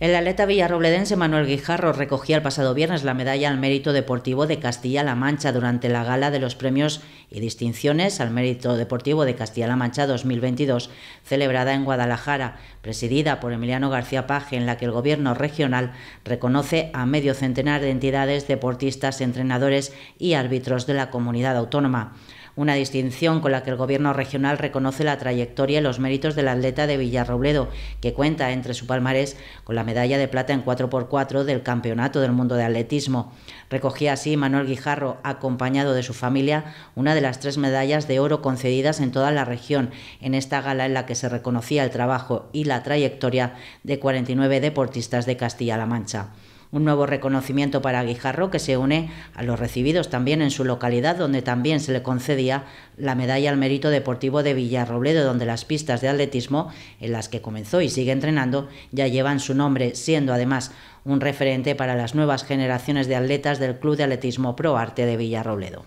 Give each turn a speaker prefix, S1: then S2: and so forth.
S1: El atleta villarrobledense Manuel Guijarro recogía el pasado viernes la medalla al mérito deportivo de Castilla-La Mancha durante la gala de los premios y distinciones al mérito deportivo de Castilla-La Mancha 2022, celebrada en Guadalajara, presidida por Emiliano García Paje, en la que el gobierno regional reconoce a medio centenar de entidades, deportistas, entrenadores y árbitros de la comunidad autónoma una distinción con la que el Gobierno regional reconoce la trayectoria y los méritos del atleta de Villarrobledo, que cuenta entre su palmarés con la medalla de plata en 4x4 del Campeonato del Mundo de Atletismo. Recogía así Manuel Guijarro, acompañado de su familia, una de las tres medallas de oro concedidas en toda la región, en esta gala en la que se reconocía el trabajo y la trayectoria de 49 deportistas de Castilla-La Mancha un nuevo reconocimiento para Guijarro que se une a los recibidos también en su localidad, donde también se le concedía la medalla al mérito deportivo de Villarrobledo, donde las pistas de atletismo en las que comenzó y sigue entrenando ya llevan su nombre, siendo además un referente para las nuevas generaciones de atletas del Club de Atletismo Pro Arte de Villarrobledo.